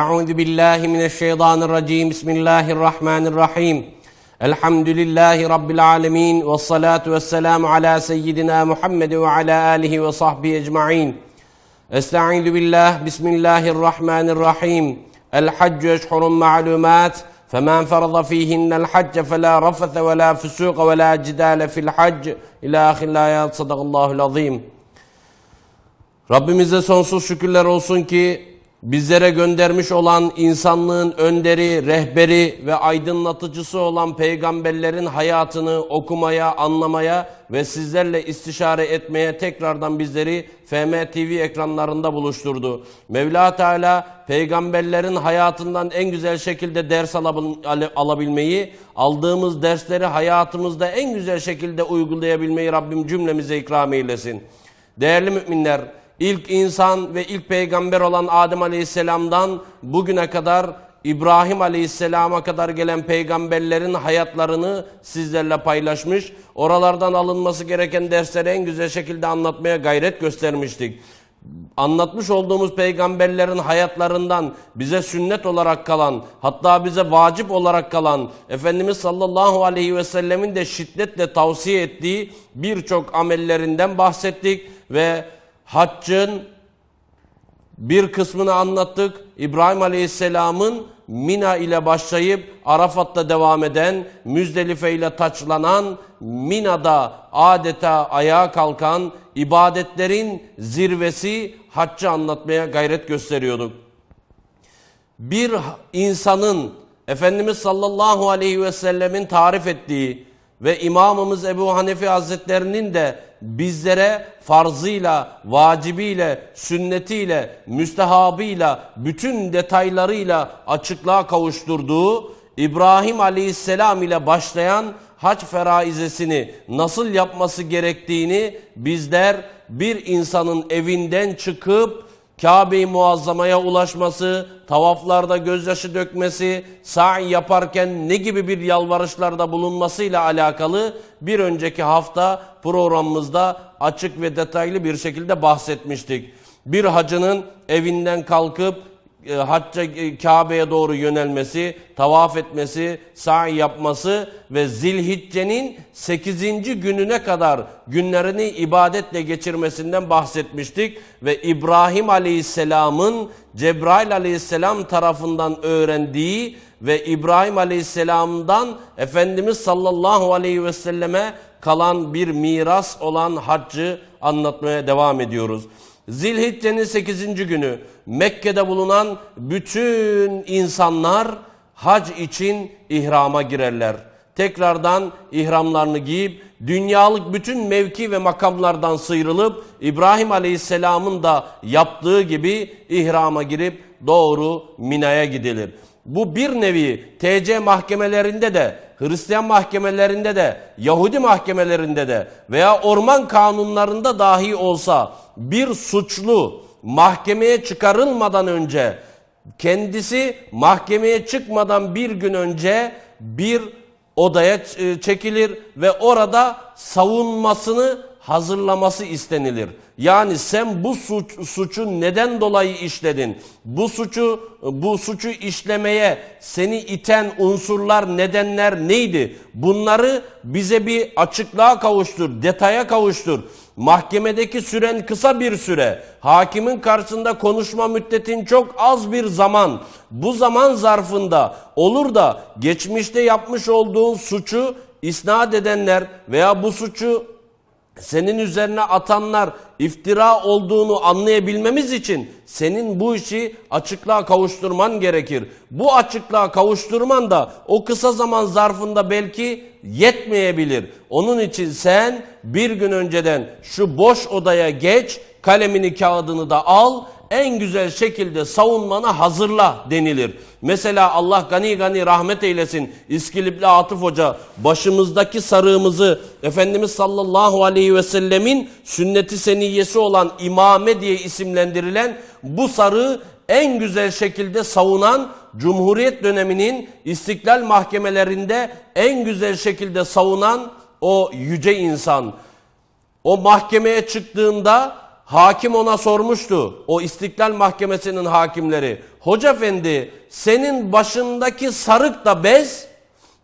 أعوذ بالله من الشيطان الرجيم بسم الله الرحمن الرحيم الحمد لله رب العالمين والصلاة والسلام على سيدنا محمد وعلى آله وصحبه أجمعين استعيذ بالله بسم الله الرحمن الرحيم الحج أشهر معلومات فمن فرض فيهن الحج فلا رفث ولا فسوق ولا جدال في الحج إلى آخر الآيات صدق الله العظيم Rabbimize sonsuz şükürler olsun ki bizlere göndermiş olan insanlığın önderi, rehberi ve aydınlatıcısı olan peygamberlerin hayatını okumaya, anlamaya ve sizlerle istişare etmeye tekrardan bizleri FM TV ekranlarında buluşturdu. Mevla Teala peygamberlerin hayatından en güzel şekilde ders alabilmeyi, aldığımız dersleri hayatımızda en güzel şekilde uygulayabilmeyi Rabbim cümlemize ikram eylesin. Değerli müminler, İlk insan ve ilk peygamber olan Adem Aleyhisselam'dan bugüne kadar İbrahim Aleyhisselam'a kadar gelen peygamberlerin hayatlarını sizlerle paylaşmış. Oralardan alınması gereken dersleri en güzel şekilde anlatmaya gayret göstermiştik. Anlatmış olduğumuz peygamberlerin hayatlarından bize sünnet olarak kalan hatta bize vacip olarak kalan Efendimiz sallallahu aleyhi ve sellemin de şiddetle tavsiye ettiği birçok amellerinden bahsettik ve haccın bir kısmını anlattık. İbrahim Aleyhisselam'ın Mina ile başlayıp Arafat'ta devam eden, Müzdelife ile taçlanan, Mina'da adeta ayağa kalkan ibadetlerin zirvesi haccı anlatmaya gayret gösteriyorduk. Bir insanın Efendimiz sallallahu aleyhi ve sellemin tarif ettiği ve İmamımız Ebu Hanefi Hazretlerinin de bizlere farzıyla, vacibiyle, sünnetiyle, müstehabıyla, bütün detaylarıyla açıklığa kavuşturduğu İbrahim Aleyhisselam ile başlayan hac feraizesini nasıl yapması gerektiğini bizler bir insanın evinden çıkıp Kabe-i Muazzama'ya ulaşması, tavaflarda gözyaşı dökmesi, sa'i yaparken ne gibi bir yalvarışlarda bulunmasıyla alakalı bir önceki hafta programımızda açık ve detaylı bir şekilde bahsetmiştik. Bir hacının evinden kalkıp e, hacca e, Kabe'ye doğru yönelmesi, tavaf etmesi, sa'i yapması ve Zilhicce'nin 8. gününe kadar günlerini ibadetle geçirmesinden bahsetmiştik ve İbrahim Aleyhisselam'ın Cebrail Aleyhisselam tarafından öğrendiği ve İbrahim Aleyhisselam'dan Efendimiz sallallahu aleyhi ve selleme kalan bir miras olan haccı anlatmaya devam ediyoruz. Zilhicce'nin 8. günü Mekke'de bulunan bütün insanlar hac için ihrama girerler. Tekrardan ihramlarını giyip dünyalık bütün mevki ve makamlardan sıyrılıp İbrahim Aleyhisselam'ın da yaptığı gibi ihrama girip doğru Mina'ya gidilir. Bu bir nevi TC mahkemelerinde de Hristiyan mahkemelerinde de, Yahudi mahkemelerinde de veya orman kanunlarında dahi olsa bir suçlu mahkemeye çıkarılmadan önce kendisi mahkemeye çıkmadan bir gün önce bir odaya e, çekilir ve orada savunmasını hazırlaması istenilir. Yani sen bu suç, suçu neden dolayı işledin? Bu suçu bu suçu işlemeye seni iten unsurlar, nedenler neydi? Bunları bize bir açıklığa kavuştur, detaya kavuştur. Mahkemedeki süren kısa bir süre. Hakimin karşısında konuşma müddetin çok az bir zaman. Bu zaman zarfında olur da geçmişte yapmış olduğun suçu isnat edenler veya bu suçu senin üzerine atanlar iftira olduğunu anlayabilmemiz için senin bu işi açıklığa kavuşturman gerekir. Bu açıklığa kavuşturman da o kısa zaman zarfında belki yetmeyebilir. Onun için sen bir gün önceden şu boş odaya geç, kalemini kağıdını da al en güzel şekilde savunmana hazırla denilir. Mesela Allah gani gani rahmet eylesin İskilipli Atıf Hoca başımızdaki sarığımızı Efendimiz sallallahu aleyhi ve sellemin sünneti seniyyesi olan imame diye isimlendirilen bu sarığı en güzel şekilde savunan Cumhuriyet döneminin istiklal mahkemelerinde en güzel şekilde savunan o yüce insan. O mahkemeye çıktığında Hakim ona sormuştu. O İstiklal Mahkemesi'nin hakimleri. Hoca efendi senin başındaki sarık da bez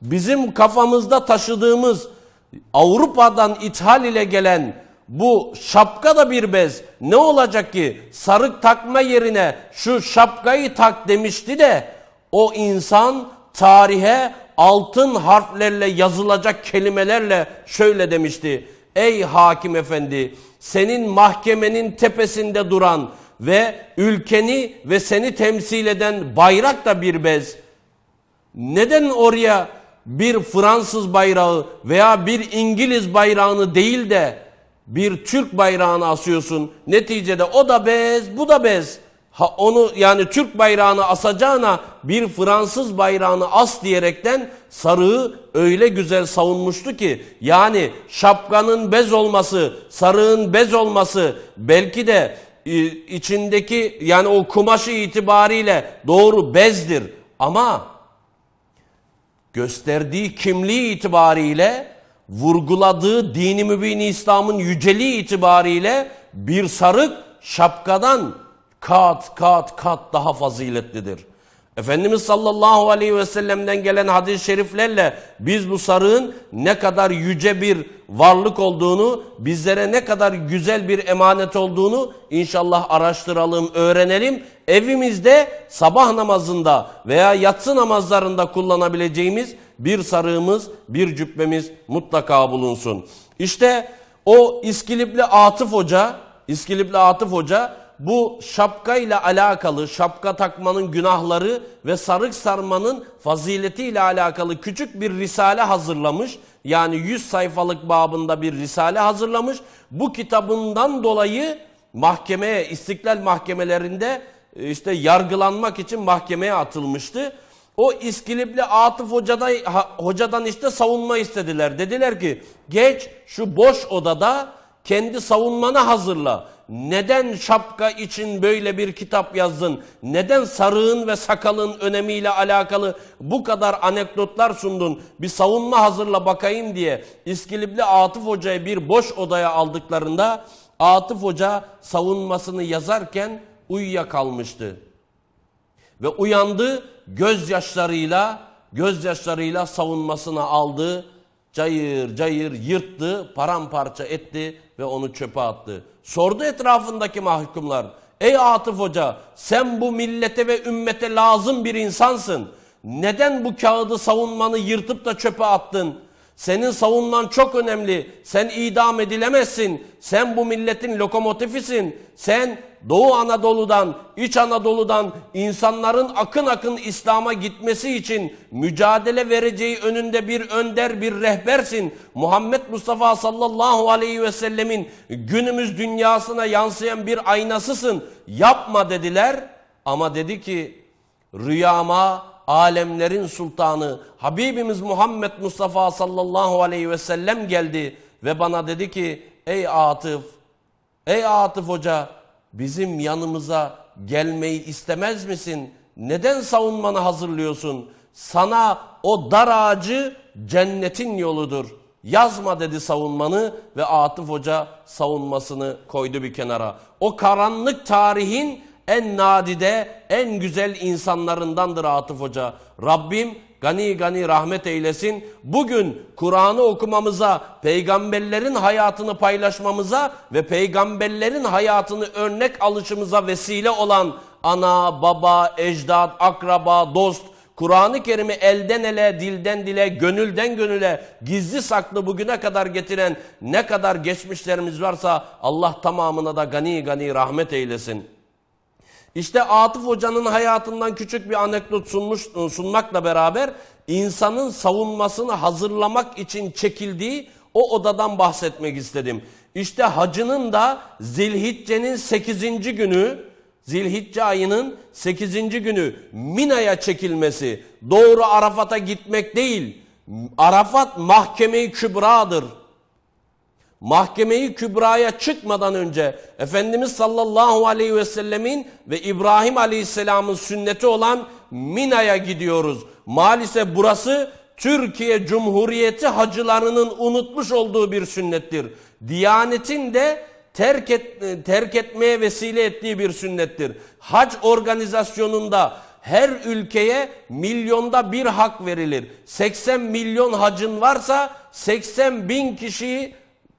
bizim kafamızda taşıdığımız Avrupa'dan ithal ile gelen bu şapka da bir bez. Ne olacak ki sarık takma yerine şu şapkayı tak demişti de o insan tarihe altın harflerle yazılacak kelimelerle şöyle demişti. Ey hakim efendi senin mahkemenin tepesinde duran ve ülkeni ve seni temsil eden bayrak da bir bez. Neden oraya bir Fransız bayrağı veya bir İngiliz bayrağını değil de bir Türk bayrağını asıyorsun. Neticede o da bez, bu da bez. Ha onu yani Türk bayrağını asacağına bir Fransız bayrağını as diyerekten sarığı öyle güzel savunmuştu ki yani şapkanın bez olması, sarığın bez olması belki de e, içindeki yani o kumaşı itibariyle doğru bezdir ama gösterdiği kimliği itibariyle vurguladığı dini mübini İslam'ın yüceliği itibariyle bir sarık şapkadan kat kat kat daha faziletlidir. Efendimiz sallallahu aleyhi ve sellem'den gelen hadis-i şeriflerle biz bu sarığın ne kadar yüce bir varlık olduğunu, bizlere ne kadar güzel bir emanet olduğunu inşallah araştıralım, öğrenelim. Evimizde sabah namazında veya yatsı namazlarında kullanabileceğimiz bir sarığımız, bir cübbemiz mutlaka bulunsun. İşte o İskilipli Atıf Hoca, İskilipli Atıf Hoca bu şapka ile alakalı, şapka takmanın günahları ve sarık sarmanın fazileti ile alakalı küçük bir risale hazırlamış. Yani 100 sayfalık babında bir risale hazırlamış. Bu kitabından dolayı mahkemeye, istiklal mahkemelerinde e, işte yargılanmak için mahkemeye atılmıştı. O İskilipli Atıf Hoca'dan, hocadan işte savunma istediler. Dediler ki geç şu boş odada kendi savunmanı hazırla neden şapka için böyle bir kitap yazdın? Neden sarığın ve sakalın önemiyle alakalı bu kadar anekdotlar sundun? Bir savunma hazırla bakayım diye İskilipli Atıf Hoca'yı bir boş odaya aldıklarında Atıf Hoca savunmasını yazarken uyuyakalmıştı. Ve uyandı gözyaşlarıyla, gözyaşlarıyla savunmasını aldı. Cayır cayır yırttı, paramparça etti ve onu çöpe attı. Sordu etrafındaki mahkumlar. Ey Atıf Hoca sen bu millete ve ümmete lazım bir insansın. Neden bu kağıdı savunmanı yırtıp da çöpe attın? Senin savunman çok önemli. Sen idam edilemezsin. Sen bu milletin lokomotifisin. Sen Doğu Anadolu'dan, İç Anadolu'dan insanların akın akın İslam'a gitmesi için mücadele vereceği önünde bir önder, bir rehbersin. Muhammed Mustafa sallallahu aleyhi ve sellemin günümüz dünyasına yansıyan bir aynasısın. Yapma dediler ama dedi ki rüyama alemlerin sultanı Habibimiz Muhammed Mustafa sallallahu aleyhi ve sellem geldi ve bana dedi ki ey Atıf, ey Atıf hoca bizim yanımıza gelmeyi istemez misin? Neden savunmanı hazırlıyorsun? Sana o dar ağacı cennetin yoludur. Yazma dedi savunmanı ve Atıf Hoca savunmasını koydu bir kenara. O karanlık tarihin en nadide, en güzel insanlarındandır Atıf Hoca. Rabbim gani gani rahmet eylesin. Bugün Kur'an'ı okumamıza, peygamberlerin hayatını paylaşmamıza ve peygamberlerin hayatını örnek alışımıza vesile olan ana, baba, ecdat, akraba, dost, Kur'an-ı Kerim'i elden ele, dilden dile, gönülden gönüle, gizli saklı bugüne kadar getiren ne kadar geçmişlerimiz varsa Allah tamamına da gani gani rahmet eylesin. İşte Atıf Hoca'nın hayatından küçük bir anekdot sunmuş, sunmakla beraber insanın savunmasını hazırlamak için çekildiği o odadan bahsetmek istedim. İşte hacının da Zilhicce'nin 8. günü, Zilhicce ayının 8. günü Mina'ya çekilmesi, doğru Arafat'a gitmek değil, Arafat mahkeme-i kübradır mahkemeyi kübraya çıkmadan önce Efendimiz sallallahu aleyhi ve sellemin ve İbrahim aleyhisselamın sünneti olan Mina'ya gidiyoruz. Maalesef burası Türkiye Cumhuriyeti hacılarının unutmuş olduğu bir sünnettir. Diyanetin de terk, et, terk etmeye vesile ettiği bir sünnettir. Hac organizasyonunda her ülkeye milyonda bir hak verilir. 80 milyon hacın varsa 80 bin kişiyi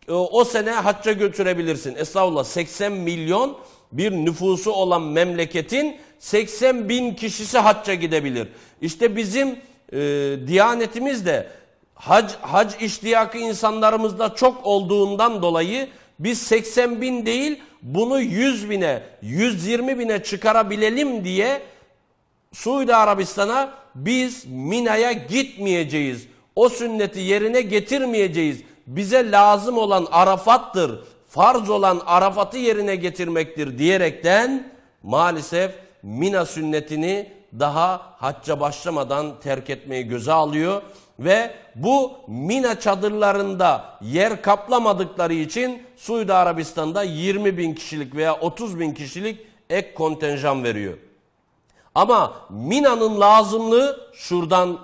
o sene hacca götürebilirsin. Estağfurullah 80 milyon bir nüfusu olan memleketin 80 bin kişisi hacca gidebilir. İşte bizim e, diyanetimiz de hac, hac iştiyakı insanlarımızda çok olduğundan dolayı biz 80 bin değil bunu 100 bine 120 bine çıkarabilelim diye Suudi Arabistan'a biz Mina'ya gitmeyeceğiz. O sünneti yerine getirmeyeceğiz bize lazım olan Arafat'tır, farz olan Arafat'ı yerine getirmektir diyerekten maalesef Mina sünnetini daha hacca başlamadan terk etmeyi göze alıyor ve bu Mina çadırlarında yer kaplamadıkları için Suudi Arabistan'da 20 bin kişilik veya 30 bin kişilik ek kontenjan veriyor. Ama Mina'nın lazımlığı şuradan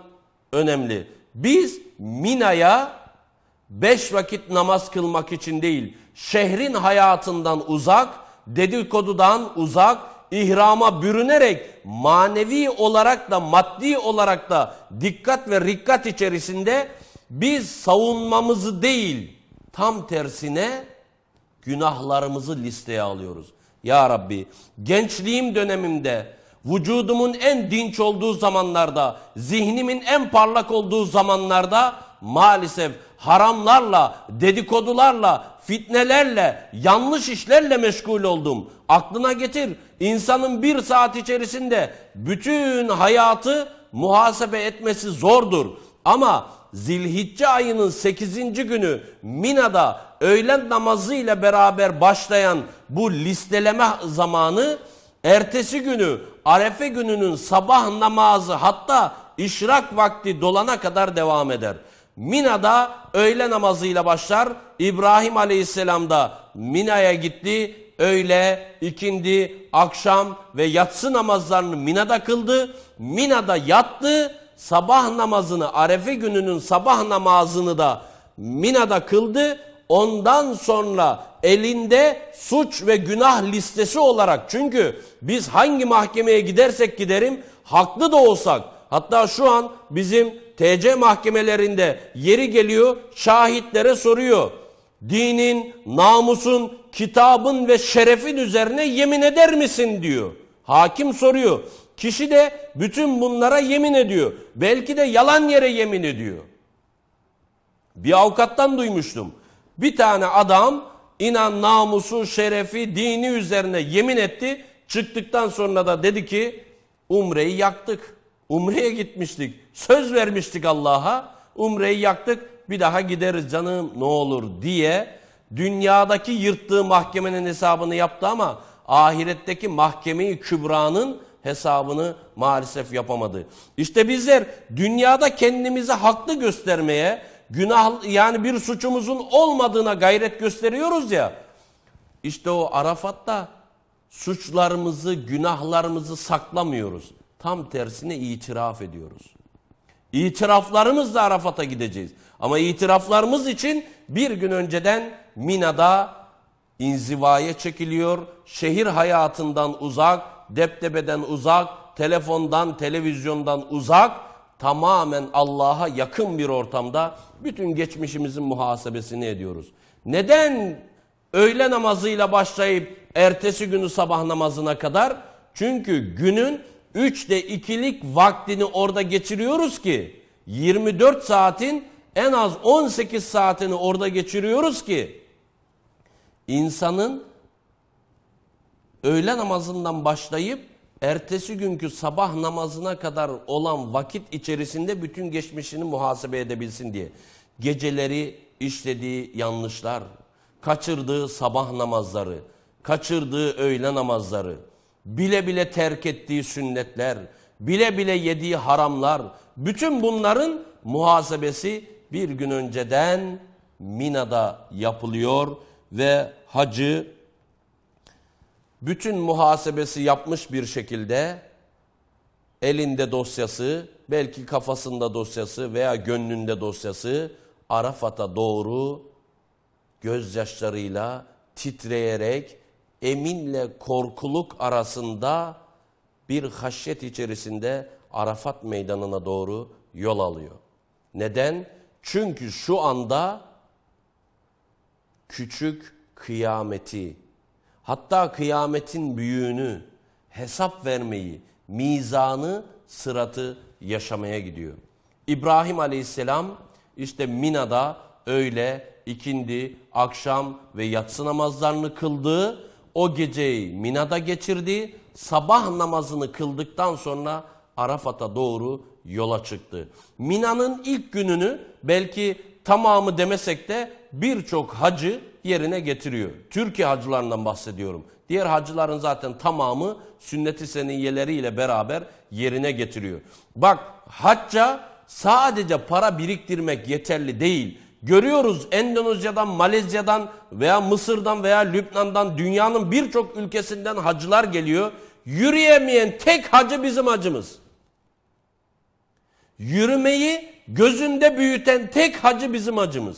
önemli. Biz Mina'ya beş vakit namaz kılmak için değil, şehrin hayatından uzak, dedikodudan uzak, ihrama bürünerek manevi olarak da maddi olarak da dikkat ve rikkat içerisinde biz savunmamızı değil, tam tersine günahlarımızı listeye alıyoruz. Ya Rabbi gençliğim dönemimde vücudumun en dinç olduğu zamanlarda, zihnimin en parlak olduğu zamanlarda maalesef haramlarla, dedikodularla, fitnelerle, yanlış işlerle meşgul oldum. Aklına getir, insanın bir saat içerisinde bütün hayatı muhasebe etmesi zordur. Ama Zilhicce ayının 8. günü Mina'da öğlen namazı ile beraber başlayan bu listeleme zamanı ertesi günü Arefe gününün sabah namazı hatta işrak vakti dolana kadar devam eder.'' Mina'da öğle namazıyla başlar. İbrahim Aleyhisselam da Mina'ya gitti. Öğle, ikindi, akşam ve yatsı namazlarını Mina'da kıldı. Mina'da yattı. Sabah namazını, Arefe gününün sabah namazını da Mina'da kıldı. Ondan sonra elinde suç ve günah listesi olarak çünkü biz hangi mahkemeye gidersek giderim haklı da olsak hatta şu an bizim TC mahkemelerinde yeri geliyor şahitlere soruyor. Dinin, namusun, kitabın ve şerefin üzerine yemin eder misin diyor. Hakim soruyor. Kişi de bütün bunlara yemin ediyor. Belki de yalan yere yemin ediyor. Bir avukattan duymuştum. Bir tane adam inan namusu, şerefi, dini üzerine yemin etti. Çıktıktan sonra da dedi ki umreyi yaktık. Umre'ye gitmiştik. Söz vermiştik Allah'a. Umre'yi yaktık. Bir daha gideriz canım ne olur diye dünyadaki yırttığı mahkemenin hesabını yaptı ama ahiretteki mahkemeyi kübranın hesabını maalesef yapamadı. İşte bizler dünyada kendimizi haklı göstermeye, günah yani bir suçumuzun olmadığına gayret gösteriyoruz ya. İşte o Arafat'ta suçlarımızı, günahlarımızı saklamıyoruz. Tam tersine itiraf ediyoruz. İtiraflarımızla Arafat'a gideceğiz. Ama itiraflarımız için bir gün önceden Mina'da inzivaya çekiliyor. Şehir hayatından uzak, deptebeden uzak, telefondan, televizyondan uzak, tamamen Allah'a yakın bir ortamda bütün geçmişimizin muhasebesini ediyoruz. Neden öğle namazıyla başlayıp ertesi günü sabah namazına kadar? Çünkü günün Üçte ikilik vaktini orada geçiriyoruz ki 24 saatin en az 18 saatini orada geçiriyoruz ki insanın öğle namazından başlayıp ertesi günkü sabah namazına kadar olan vakit içerisinde bütün geçmişini muhasebe edebilsin diye. Geceleri işlediği yanlışlar, kaçırdığı sabah namazları, kaçırdığı öğle namazları, bile bile terk ettiği sünnetler, bile bile yediği haramlar, bütün bunların muhasebesi bir gün önceden Mina'da yapılıyor ve hacı bütün muhasebesi yapmış bir şekilde elinde dosyası, belki kafasında dosyası veya gönlünde dosyası Arafat'a doğru gözyaşlarıyla titreyerek eminle korkuluk arasında bir haşyet içerisinde Arafat meydanına doğru yol alıyor. Neden? Çünkü şu anda küçük kıyameti, hatta kıyametin büyüğünü, hesap vermeyi, mizanı, sıratı yaşamaya gidiyor. İbrahim aleyhisselam işte Mina'da öyle ikindi, akşam ve yatsı namazlarını kıldığı o geceyi Mina'da geçirdi. Sabah namazını kıldıktan sonra Arafat'a doğru yola çıktı. Mina'nın ilk gününü belki tamamı demesek de birçok hacı yerine getiriyor. Türkiye hacılarından bahsediyorum. Diğer hacıların zaten tamamı sünnet-i seniyyeleriyle beraber yerine getiriyor. Bak hacca sadece para biriktirmek yeterli değil. Görüyoruz Endonezya'dan, Malezya'dan veya Mısır'dan veya Lübnan'dan dünyanın birçok ülkesinden hacılar geliyor. Yürüyemeyen tek hacı bizim hacımız. Yürümeyi gözünde büyüten tek hacı bizim hacımız.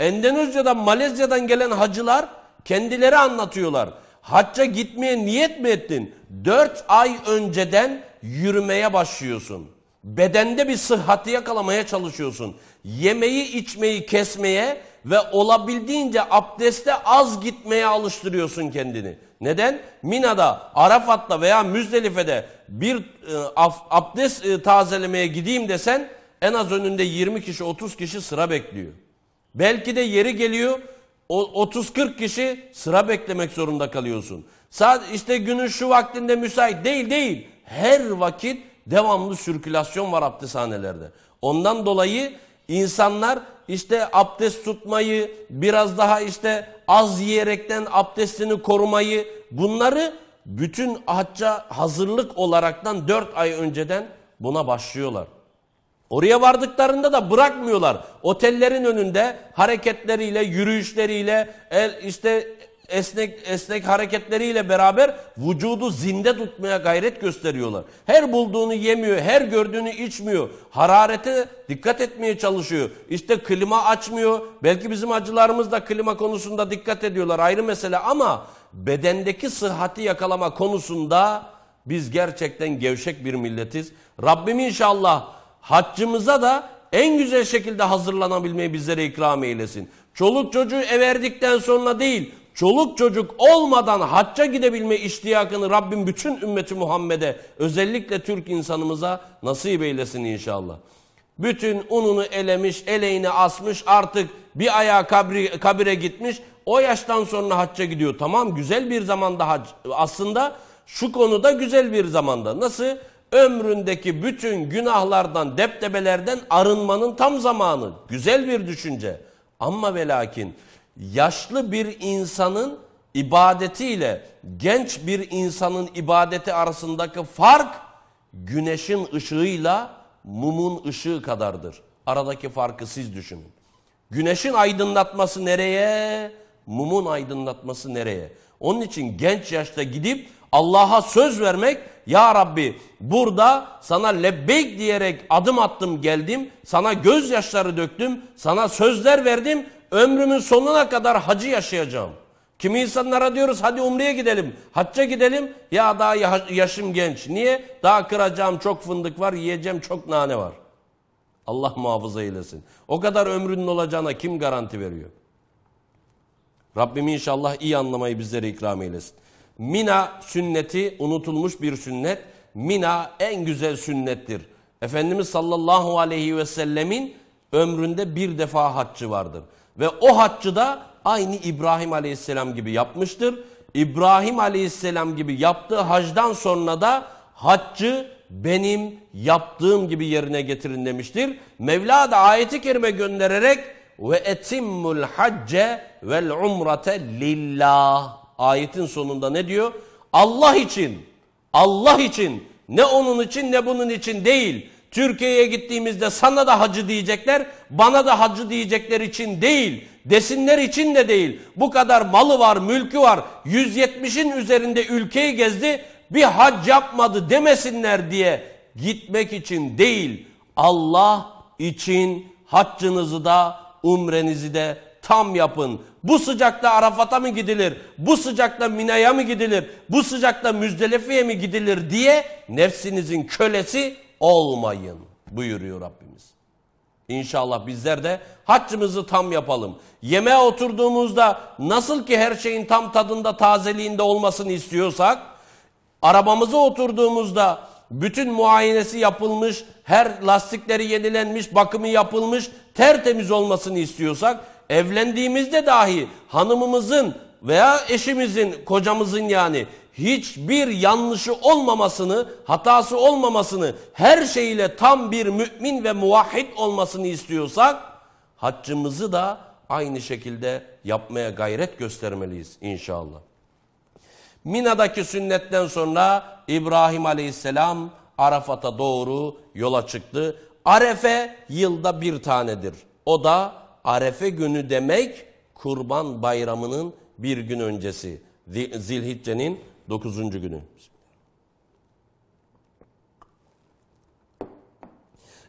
Endonezya'dan, Malezya'dan gelen hacılar kendileri anlatıyorlar. Hacca gitmeye niyet mi ettin? Dört ay önceden yürümeye başlıyorsun.'' Bedende bir sıhhati yakalamaya çalışıyorsun. Yemeği içmeyi kesmeye ve olabildiğince abdeste az gitmeye alıştırıyorsun kendini. Neden? Mina'da, Arafat'ta veya Müzdelife'de bir e, abdest e, tazelemeye gideyim desen en az önünde 20 kişi 30 kişi sıra bekliyor. Belki de yeri geliyor 30-40 kişi sıra beklemek zorunda kalıyorsun. Saat işte günün şu vaktinde müsait değil değil. Her vakit Devamlı sirkülasyon var abdesthanelerde. Ondan dolayı insanlar işte abdest tutmayı, biraz daha işte az yiyerekten abdestini korumayı bunları bütün hacca hazırlık olaraktan 4 ay önceden buna başlıyorlar. Oraya vardıklarında da bırakmıyorlar. Otellerin önünde hareketleriyle, yürüyüşleriyle, el işte esnek esnek hareketleriyle beraber vücudu zinde tutmaya gayret gösteriyorlar. Her bulduğunu yemiyor, her gördüğünü içmiyor. Hararete dikkat etmeye çalışıyor. İşte klima açmıyor. Belki bizim acılarımız da klima konusunda dikkat ediyorlar ayrı mesele ama bedendeki sıhhati yakalama konusunda biz gerçekten gevşek bir milletiz. Rabbim inşallah haccımıza da en güzel şekilde hazırlanabilmeyi bizlere ikram eylesin. Çoluk çocuğu everdikten sonra değil, çoluk çocuk olmadan hacca gidebilme iştiyakını Rabbim bütün ümmeti Muhammed'e özellikle Türk insanımıza nasip eylesin inşallah. Bütün ununu elemiş, eleğini asmış artık bir ayağa kabri, kabire gitmiş. O yaştan sonra hacca gidiyor. Tamam güzel bir zamanda hac. Aslında şu konuda güzel bir zamanda. Nasıl? Ömründeki bütün günahlardan, deptebelerden arınmanın tam zamanı. Güzel bir düşünce. Ama ve lakin yaşlı bir insanın ibadetiyle genç bir insanın ibadeti arasındaki fark güneşin ışığıyla mumun ışığı kadardır. Aradaki farkı siz düşünün. Güneşin aydınlatması nereye? Mumun aydınlatması nereye? Onun için genç yaşta gidip Allah'a söz vermek ya Rabbi burada sana lebbeyk diyerek adım attım geldim. Sana gözyaşları döktüm. Sana sözler verdim ömrümün sonuna kadar hacı yaşayacağım. Kimi insanlara diyoruz hadi umreye gidelim, hacca gidelim. Ya daha yaşım genç. Niye? Daha kıracağım çok fındık var, yiyeceğim çok nane var. Allah muhafaza eylesin. O kadar ömrünün olacağına kim garanti veriyor? Rabbim inşallah iyi anlamayı bizlere ikram eylesin. Mina sünneti unutulmuş bir sünnet. Mina en güzel sünnettir. Efendimiz sallallahu aleyhi ve sellemin ömründe bir defa haccı vardır. Ve o haccı da aynı İbrahim aleyhisselam gibi yapmıştır. İbrahim aleyhisselam gibi yaptığı hacdan sonra da haccı benim yaptığım gibi yerine getirin demiştir. Mevla da ayeti kerime göndererek ve etimmul hacce vel umrate lillah ayetin sonunda ne diyor? Allah için, Allah için ne onun için ne bunun için değil. Türkiye'ye gittiğimizde sana da hacı diyecekler, bana da hacı diyecekler için değil, desinler için de değil. Bu kadar malı var, mülkü var, 170'in üzerinde ülkeyi gezdi, bir hac yapmadı demesinler diye gitmek için değil, Allah için haccınızı da umrenizi de tam yapın. Bu sıcakta Arafat'a mı gidilir? Bu sıcakta Mina'ya mı gidilir? Bu sıcakta Müzdelefi'ye mi gidilir diye nefsinizin kölesi olmayın buyuruyor Rabbimiz. İnşallah bizler de haccımızı tam yapalım. Yemeğe oturduğumuzda nasıl ki her şeyin tam tadında tazeliğinde olmasını istiyorsak, arabamıza oturduğumuzda bütün muayenesi yapılmış, her lastikleri yenilenmiş, bakımı yapılmış, tertemiz olmasını istiyorsak, evlendiğimizde dahi hanımımızın veya eşimizin, kocamızın yani hiçbir yanlışı olmamasını, hatası olmamasını, her şeyiyle tam bir mümin ve muvahhid olmasını istiyorsak haccımızı da aynı şekilde yapmaya gayret göstermeliyiz inşallah. Mina'daki sünnetten sonra İbrahim Aleyhisselam Arafat'a doğru yola çıktı. Arefe yılda bir tanedir. O da Arefe günü demek Kurban Bayramı'nın bir gün öncesi. Zilhicce'nin Dokuzuncu günü.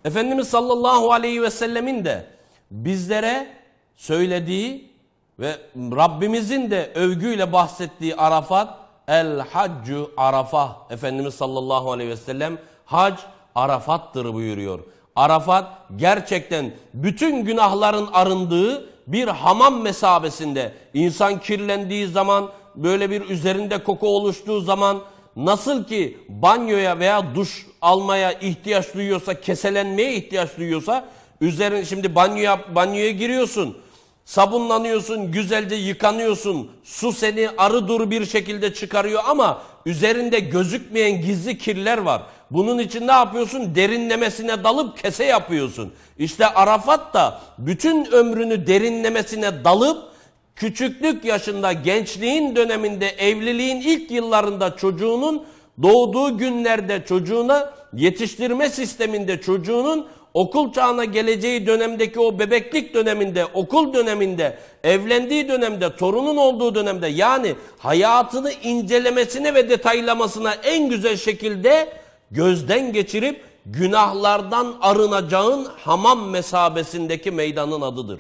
Efendimiz sallallahu aleyhi ve sellemin de bizlere söylediği ve Rabbimizin de övgüyle bahsettiği Arafat El Haccu Arafah Efendimiz sallallahu aleyhi ve sellem hac Arafat'tır buyuruyor. Arafat gerçekten bütün günahların arındığı bir hamam mesabesinde insan kirlendiği zaman böyle bir üzerinde koku oluştuğu zaman nasıl ki banyoya veya duş almaya ihtiyaç duyuyorsa, keselenmeye ihtiyaç duyuyorsa üzerine şimdi banyoya, banyoya giriyorsun. Sabunlanıyorsun, güzelce yıkanıyorsun. Su seni arı dur bir şekilde çıkarıyor ama üzerinde gözükmeyen gizli kirler var. Bunun için ne yapıyorsun? Derinlemesine dalıp kese yapıyorsun. İşte Arafat da bütün ömrünü derinlemesine dalıp küçüklük yaşında gençliğin döneminde evliliğin ilk yıllarında çocuğunun doğduğu günlerde çocuğuna yetiştirme sisteminde çocuğunun okul çağına geleceği dönemdeki o bebeklik döneminde, okul döneminde, evlendiği dönemde, torunun olduğu dönemde yani hayatını incelemesine ve detaylamasına en güzel şekilde gözden geçirip günahlardan arınacağın hamam mesabesindeki meydanın adıdır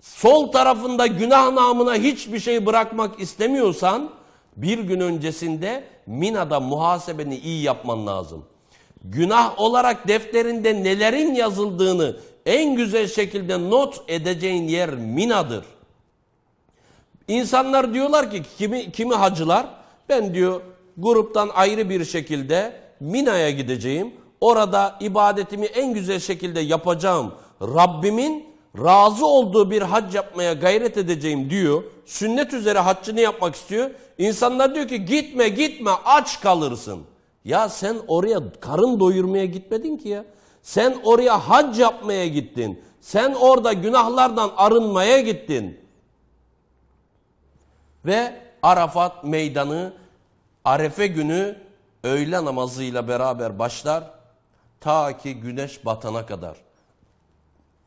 sol tarafında günah namına hiçbir şey bırakmak istemiyorsan bir gün öncesinde Mina'da muhasebeni iyi yapman lazım. Günah olarak defterinde nelerin yazıldığını en güzel şekilde not edeceğin yer Mina'dır. İnsanlar diyorlar ki kimi, kimi hacılar ben diyor gruptan ayrı bir şekilde Mina'ya gideceğim. Orada ibadetimi en güzel şekilde yapacağım. Rabbimin razı olduğu bir hac yapmaya gayret edeceğim diyor. Sünnet üzere haccını yapmak istiyor. İnsanlar diyor ki gitme gitme aç kalırsın. Ya sen oraya karın doyurmaya gitmedin ki ya. Sen oraya hac yapmaya gittin. Sen orada günahlardan arınmaya gittin. Ve Arafat meydanı Arefe günü öğle namazıyla beraber başlar ta ki güneş batana kadar.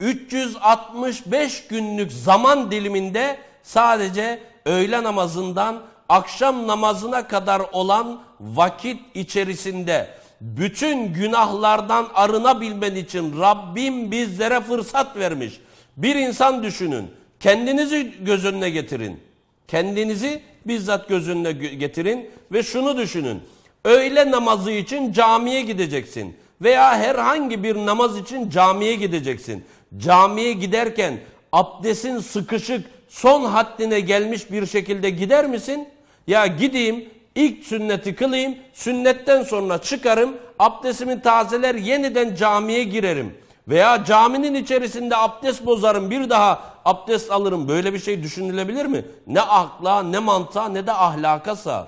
365 günlük zaman diliminde sadece öğle namazından akşam namazına kadar olan vakit içerisinde bütün günahlardan arınabilmen için Rabbim bizlere fırsat vermiş. Bir insan düşünün. Kendinizi göz önüne getirin. Kendinizi bizzat göz önüne getirin ve şunu düşünün. Öğle namazı için camiye gideceksin veya herhangi bir namaz için camiye gideceksin camiye giderken abdestin sıkışık son haddine gelmiş bir şekilde gider misin? Ya gideyim ilk sünneti kılayım sünnetten sonra çıkarım abdestimi tazeler yeniden camiye girerim. Veya caminin içerisinde abdest bozarım bir daha abdest alırım böyle bir şey düşünülebilir mi? Ne akla ne mantığa ne de ahlaka sar.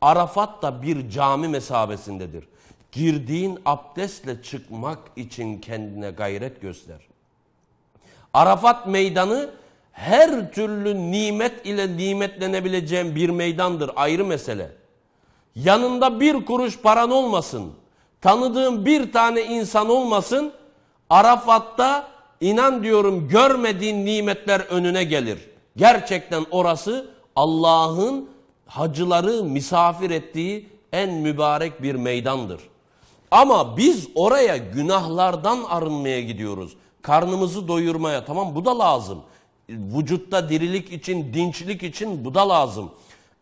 Arafat da bir cami mesabesindedir. Girdiğin abdestle çıkmak için kendine gayret göster. Arafat meydanı her türlü nimet ile nimetlenebileceğin bir meydandır ayrı mesele. Yanında bir kuruş paran olmasın, tanıdığın bir tane insan olmasın, Arafat'ta inan diyorum görmediğin nimetler önüne gelir. Gerçekten orası Allah'ın hacıları misafir ettiği en mübarek bir meydandır. Ama biz oraya günahlardan arınmaya gidiyoruz karnımızı doyurmaya tamam bu da lazım. Vücutta dirilik için, dinçlik için bu da lazım.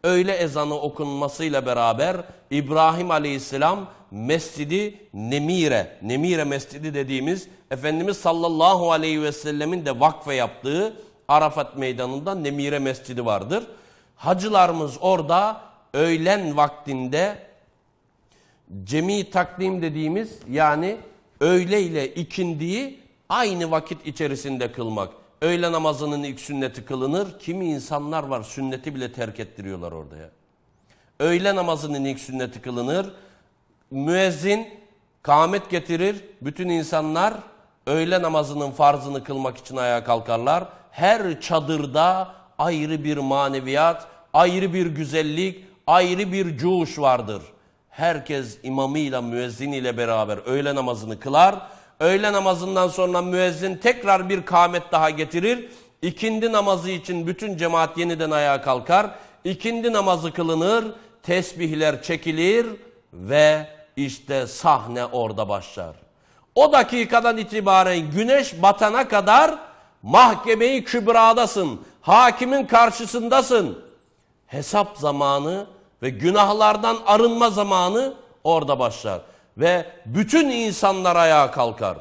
öyle ezanı okunmasıyla beraber İbrahim Aleyhisselam Mescidi Nemire, Nemire Mescidi dediğimiz Efendimiz sallallahu aleyhi ve sellemin de vakfe yaptığı Arafat Meydanı'nda Nemire Mescidi vardır. Hacılarımız orada öğlen vaktinde cemi takdim dediğimiz yani öğle ile ikindiyi aynı vakit içerisinde kılmak. Öğle namazının ilk sünneti kılınır. Kimi insanlar var sünneti bile terk ettiriyorlar orada ya. Öğle namazının ilk sünneti kılınır. Müezzin kâmet getirir. Bütün insanlar öğle namazının farzını kılmak için ayağa kalkarlar. Her çadırda ayrı bir maneviyat, ayrı bir güzellik, ayrı bir cuş vardır. Herkes imamıyla, ile beraber öğle namazını kılar Öğle namazından sonra müezzin tekrar bir kâmet daha getirir. İkindi namazı için bütün cemaat yeniden ayağa kalkar. İkindi namazı kılınır, tesbihler çekilir ve işte sahne orada başlar. O dakikadan itibaren güneş batana kadar mahkemeyi kübradasın. Hakimin karşısındasın. Hesap zamanı ve günahlardan arınma zamanı orada başlar ve bütün insanlar ayağa kalkar.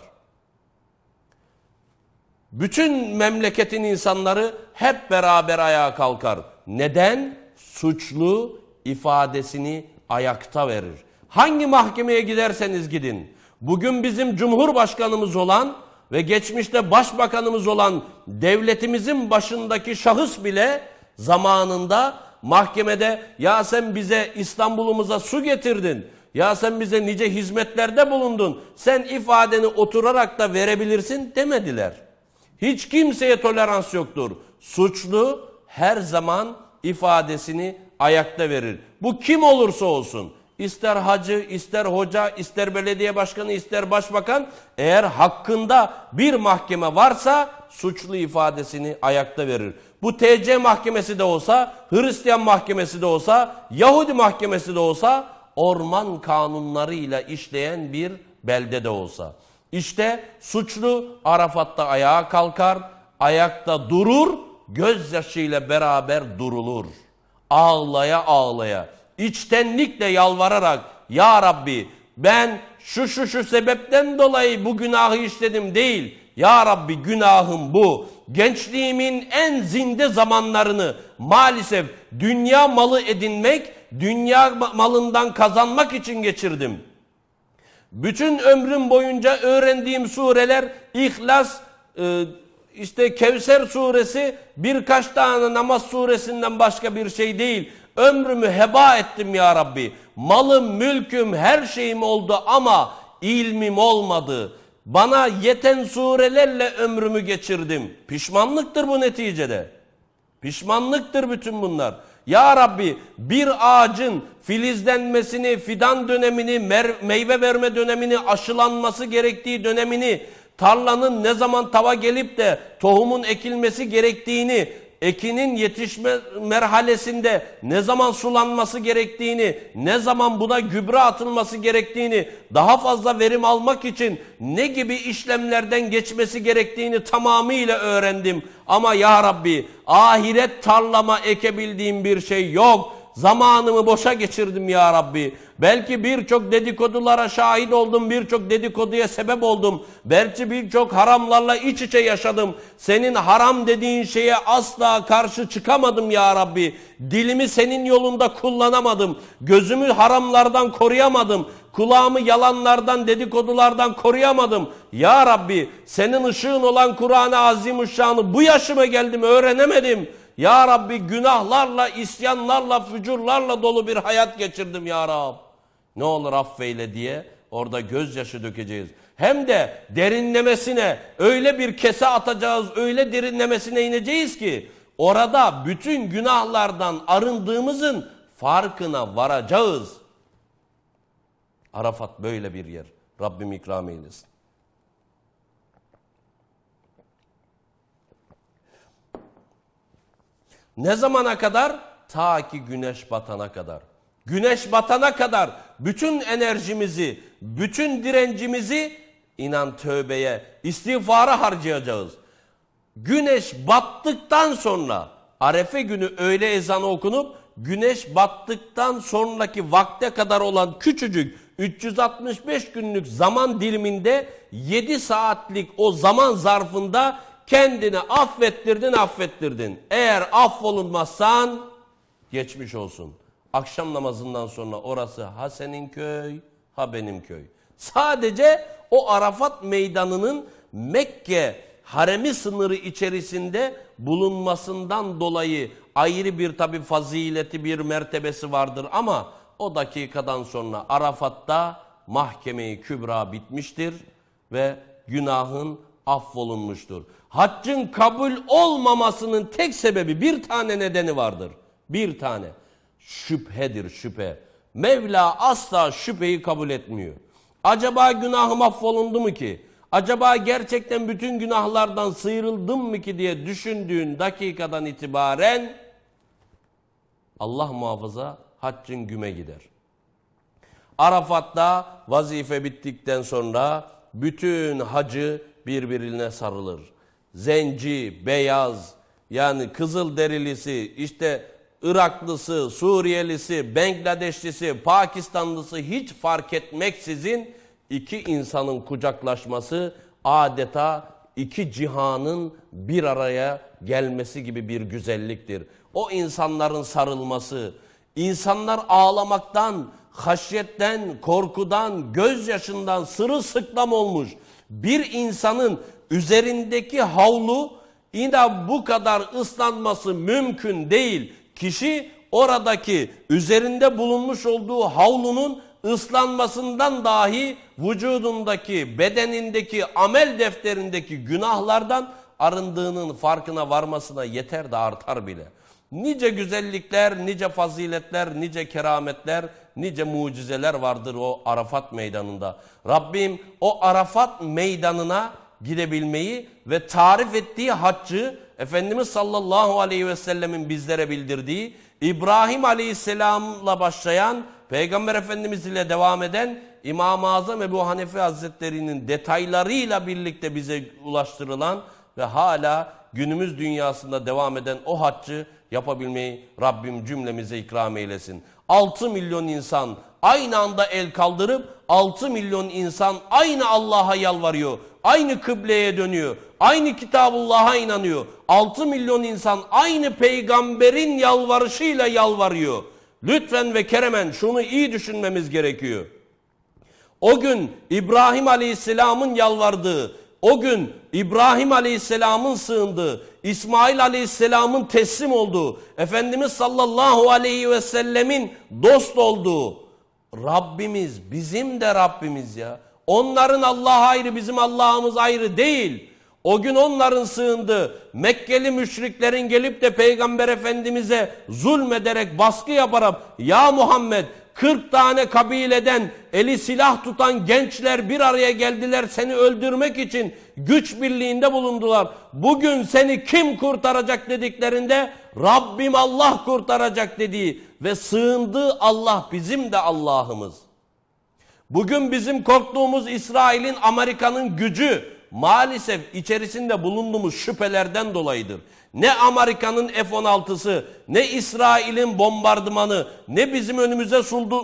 Bütün memleketin insanları hep beraber ayağa kalkar. Neden? Suçlu ifadesini ayakta verir. Hangi mahkemeye giderseniz gidin. Bugün bizim cumhurbaşkanımız olan ve geçmişte başbakanımız olan devletimizin başındaki şahıs bile zamanında mahkemede ya sen bize İstanbul'umuza su getirdin ya sen bize nice hizmetlerde bulundun. Sen ifadeni oturarak da verebilirsin demediler. Hiç kimseye tolerans yoktur. Suçlu her zaman ifadesini ayakta verir. Bu kim olursa olsun. İster hacı, ister hoca, ister belediye başkanı, ister başbakan eğer hakkında bir mahkeme varsa suçlu ifadesini ayakta verir. Bu TC mahkemesi de olsa, Hristiyan mahkemesi de olsa, Yahudi mahkemesi de olsa orman kanunlarıyla işleyen bir belde de olsa. İşte suçlu Arafat'ta ayağa kalkar, ayakta durur, gözyaşıyla beraber durulur. Ağlaya ağlaya, içtenlikle yalvararak, Ya Rabbi ben şu şu şu sebepten dolayı bu günahı işledim değil. Ya Rabbi günahım bu. Gençliğimin en zinde zamanlarını maalesef dünya malı edinmek dünya malından kazanmak için geçirdim. Bütün ömrüm boyunca öğrendiğim sureler İhlas, e, işte Kevser suresi birkaç tane namaz suresinden başka bir şey değil. Ömrümü heba ettim ya Rabbi. Malım, mülküm, her şeyim oldu ama ilmim olmadı. Bana yeten surelerle ömrümü geçirdim. Pişmanlıktır bu neticede. Pişmanlıktır bütün bunlar. Ya Rabbi bir ağacın filizlenmesini, fidan dönemini, meyve verme dönemini, aşılanması gerektiği dönemini, tarlanın ne zaman tava gelip de tohumun ekilmesi gerektiğini, ekinin yetişme merhalesinde ne zaman sulanması gerektiğini, ne zaman buna gübre atılması gerektiğini, daha fazla verim almak için ne gibi işlemlerden geçmesi gerektiğini tamamıyla öğrendim. Ama ya Rabbi ahiret tarlama ekebildiğim bir şey yok. Zamanımı boşa geçirdim ya Rabbi. Belki birçok dedikodulara şahit oldum, birçok dedikoduya sebep oldum. Belki birçok haramlarla iç içe yaşadım. Senin haram dediğin şeye asla karşı çıkamadım ya Rabbi. Dilimi senin yolunda kullanamadım. Gözümü haramlardan koruyamadım. Kulağımı yalanlardan, dedikodulardan koruyamadım. Ya Rabbi senin ışığın olan Kur'an-ı Azimuşşan'ı bu yaşıma geldim öğrenemedim. Ya Rabbi günahlarla, isyanlarla, fücurlarla dolu bir hayat geçirdim ya Rab. Ne olur affeyle diye orada gözyaşı dökeceğiz. Hem de derinlemesine öyle bir kese atacağız, öyle derinlemesine ineceğiz ki orada bütün günahlardan arındığımızın farkına varacağız. Arafat böyle bir yer. Rabbim ikram eylesin. Ne zamana kadar? Ta ki güneş batana kadar. Güneş batana kadar bütün enerjimizi, bütün direncimizi inan tövbeye, istiğfara harcayacağız. Güneş battıktan sonra Arefe günü öğle ezanı okunup güneş battıktan sonraki vakte kadar olan küçücük 365 günlük zaman diliminde 7 saatlik o zaman zarfında Kendini affettirdin affettirdin. Eğer affolunmazsan geçmiş olsun. Akşam namazından sonra orası ha senin köy ha benim köy. Sadece o Arafat meydanının Mekke haremi sınırı içerisinde bulunmasından dolayı ayrı bir tabi fazileti bir mertebesi vardır ama o dakikadan sonra Arafat'ta mahkemeyi kübra bitmiştir ve günahın affolunmuştur. Haccın kabul olmamasının tek sebebi bir tane nedeni vardır. Bir tane. Şüphedir şüphe. Mevla asla şüpheyi kabul etmiyor. Acaba günahım affolundu mu ki? Acaba gerçekten bütün günahlardan sıyrıldım mı ki diye düşündüğün dakikadan itibaren Allah muhafaza haccın güme gider. Arafat'ta vazife bittikten sonra bütün hacı birbirine sarılır. Zenci, beyaz yani kızıl derilisi işte Iraklısı, Suriyelisi, Bangladeşlisi, Pakistanlısı hiç fark etmeksizin iki insanın kucaklaşması adeta iki cihanın bir araya gelmesi gibi bir güzelliktir. O insanların sarılması, insanlar ağlamaktan, haşyetten, korkudan, gözyaşından sırılsıklam olmuş. Bir insanın üzerindeki havlu inan bu kadar ıslanması mümkün değil. Kişi oradaki üzerinde bulunmuş olduğu havlunun ıslanmasından dahi vücudundaki, bedenindeki, amel defterindeki günahlardan arındığının farkına varmasına yeter de artar bile. Nice güzellikler, nice faziletler, nice kerametler, nice mucizeler vardır o Arafat meydanında. Rabbim o Arafat meydanına gidebilmeyi ve tarif ettiği haccı Efendimiz sallallahu aleyhi ve sellemin bizlere bildirdiği İbrahim aleyhisselamla başlayan Peygamber Efendimiz ile devam eden İmam-ı Azam Ebu Hanefi Hazretleri'nin detaylarıyla birlikte bize ulaştırılan ve hala günümüz dünyasında devam eden o haccı yapabilmeyi Rabbim cümlemize ikram eylesin. 6 milyon insan aynı anda el kaldırıp 6 milyon insan aynı Allah'a yalvarıyor. Aynı kıbleye dönüyor. Aynı kitabullah'a inanıyor. 6 milyon insan aynı peygamberin yalvarışıyla yalvarıyor. Lütfen ve keremen şunu iyi düşünmemiz gerekiyor. O gün İbrahim Aleyhisselam'ın yalvardığı, o gün İbrahim Aleyhisselam'ın sığındığı, İsmail Aleyhisselam'ın teslim olduğu, Efendimiz sallallahu aleyhi ve sellemin dost olduğu Rabbimiz, bizim de Rabbimiz ya. Onların Allah ayrı, bizim Allah'ımız ayrı değil. O gün onların sığındı. Mekkeli müşriklerin gelip de Peygamber Efendimiz'e zulmederek, baskı yaparak ya Muhammed 40 tane kabileden eli silah tutan gençler bir araya geldiler seni öldürmek için güç birliğinde bulundular. Bugün seni kim kurtaracak dediklerinde Rabbim Allah kurtaracak dediği ve sığındığı Allah bizim de Allah'ımız. Bugün bizim korktuğumuz İsrail'in Amerika'nın gücü maalesef içerisinde bulunduğumuz şüphelerden dolayıdır. Ne Amerika'nın F-16'sı, ne İsrail'in bombardımanı, ne bizim önümüze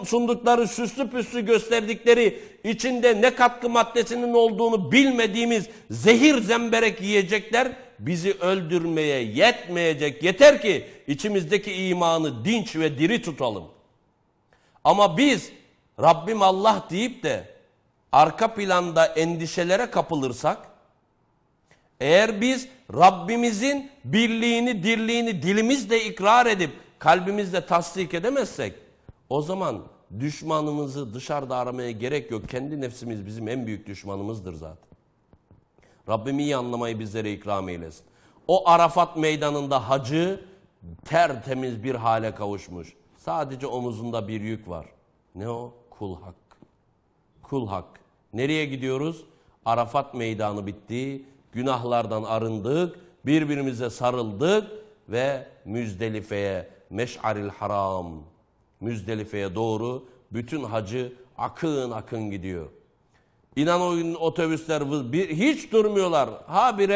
sundukları süslü püslü gösterdikleri içinde ne katkı maddesinin olduğunu bilmediğimiz zehir zemberek yiyecekler bizi öldürmeye yetmeyecek. Yeter ki içimizdeki imanı dinç ve diri tutalım. Ama biz Rabbim Allah deyip de arka planda endişelere kapılırsak eğer biz Rabbimizin birliğini, dirliğini dilimizle ikrar edip kalbimizle tasdik edemezsek o zaman düşmanımızı dışarıda aramaya gerek yok. Kendi nefsimiz bizim en büyük düşmanımızdır zaten. Rabbim iyi anlamayı bizlere ikram eylesin. O Arafat meydanında hacı tertemiz bir hale kavuşmuş. Sadece omuzunda bir yük var. Ne o? Kul hak. Kul hak. Nereye gidiyoruz? Arafat meydanı bitti. Günahlardan arındık, birbirimize sarıldık ve Müzdelife'ye, Meş'aril Haram, Müzdelife'ye doğru bütün hacı akın akın gidiyor. İnan o gün otobüsler hiç durmuyorlar. Habire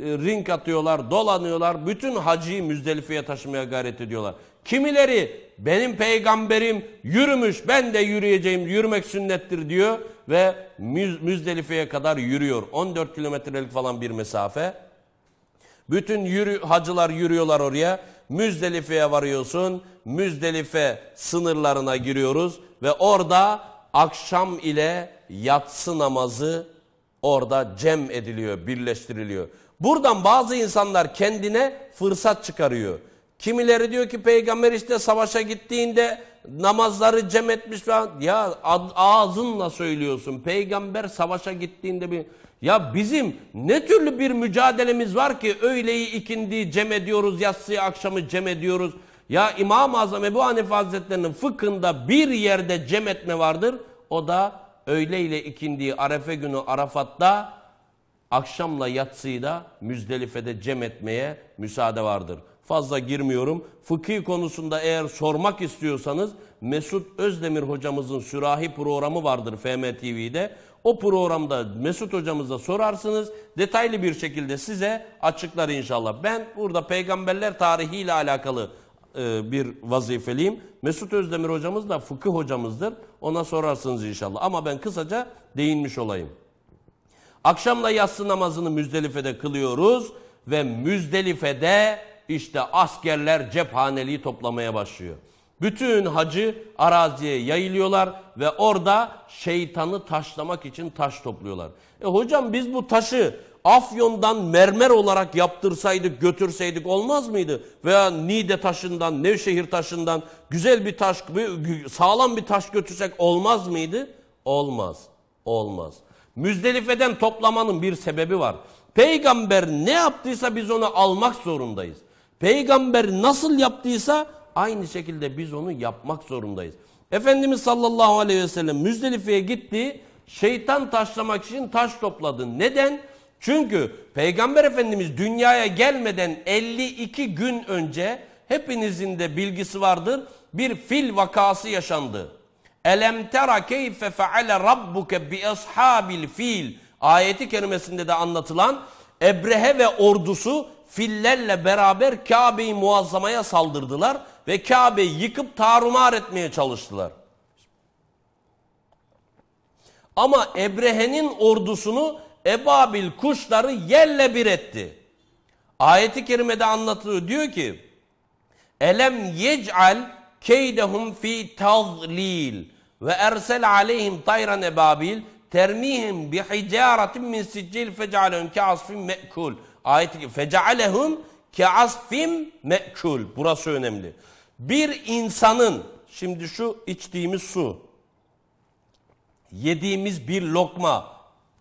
e, ring atıyorlar, dolanıyorlar. Bütün hacıyı Müzdelife'ye taşımaya gayret ediyorlar. Kimileri benim peygamberim yürümüş ben de yürüyeceğim yürümek sünnettir diyor ve Müz, Müzdelife'ye kadar yürüyor. 14 kilometrelik falan bir mesafe. Bütün yürü, hacılar yürüyorlar oraya. Müzdelife'ye varıyorsun. Müzdelife sınırlarına giriyoruz ve orada akşam ile yatsı namazı orada cem ediliyor, birleştiriliyor. Buradan bazı insanlar kendine fırsat çıkarıyor. Kimileri diyor ki peygamber işte savaşa gittiğinde namazları cem etmiş falan. Ya ağzınla söylüyorsun. Peygamber savaşa gittiğinde bir... Ya bizim ne türlü bir mücadelemiz var ki öğleyi ikindi cem ediyoruz, yatsıyı akşamı cem ediyoruz. Ya İmam-ı Azam Ebu Hanife Hazretleri'nin fıkhında bir yerde cem etme vardır. O da öğle ile ikindiyi Arefe günü Arafat'ta, akşamla yatsıyı da Müzdelife'de cem etmeye müsaade vardır fazla girmiyorum. Fıkıh konusunda eğer sormak istiyorsanız Mesut Özdemir hocamızın sürahi programı vardır FMTV'de. O programda Mesut hocamıza sorarsınız. Detaylı bir şekilde size açıklar inşallah. Ben burada peygamberler tarihiyle alakalı e, bir vazifeliyim. Mesut Özdemir hocamız da fıkıh hocamızdır. Ona sorarsınız inşallah. Ama ben kısaca değinmiş olayım. Akşamla yatsı namazını Müzdelife'de kılıyoruz ve Müzdelife'de işte askerler cephaneliği toplamaya başlıyor. Bütün hacı araziye yayılıyorlar ve orada şeytanı taşlamak için taş topluyorlar. E hocam biz bu taşı Afyon'dan mermer olarak yaptırsaydık, götürseydik olmaz mıydı? Veya Niğde taşından, Nevşehir taşından güzel bir taş, sağlam bir taş götürsek olmaz mıydı? Olmaz, olmaz. Müzdelife'den toplamanın bir sebebi var. Peygamber ne yaptıysa biz onu almak zorundayız. Peygamber nasıl yaptıysa aynı şekilde biz onu yapmak zorundayız. Efendimiz sallallahu aleyhi ve sellem Müzdelife'ye gitti. Şeytan taşlamak için taş topladı. Neden? Çünkü Peygamber Efendimiz dünyaya gelmeden 52 gün önce hepinizin de bilgisi vardır. Bir fil vakası yaşandı. Elem tera keyfe feale rabbuke bi ashabil fil. Ayeti kerimesinde de anlatılan Ebrehe ve ordusu fillerle beraber Kabe'yi muazzamaya saldırdılar ve Kabe'yi yıkıp tarumar etmeye çalıştılar. Ama Ebrehe'nin ordusunu Ebabil kuşları yerle bir etti. Ayeti kerimede anlatılıyor. Diyor ki Elem yec'al keydehum fi tazlil ve ersel aleyhim tayran ebabil termihim bi hicaretin min siccil fecalehum ke asfin me'kul. Ayet fecaalehum keasfim mekul. Burası önemli. Bir insanın şimdi şu içtiğimiz su yediğimiz bir lokma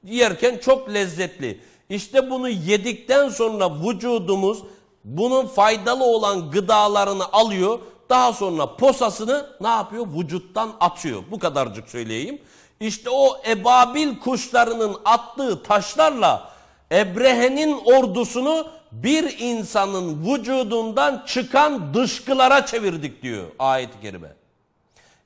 yerken çok lezzetli. İşte bunu yedikten sonra vücudumuz bunun faydalı olan gıdalarını alıyor. Daha sonra posasını ne yapıyor? Vücuttan atıyor. Bu kadarcık söyleyeyim. İşte o ebabil kuşlarının attığı taşlarla Ebrehe'nin ordusunu bir insanın vücudundan çıkan dışkılara çevirdik diyor ayet-i kerime.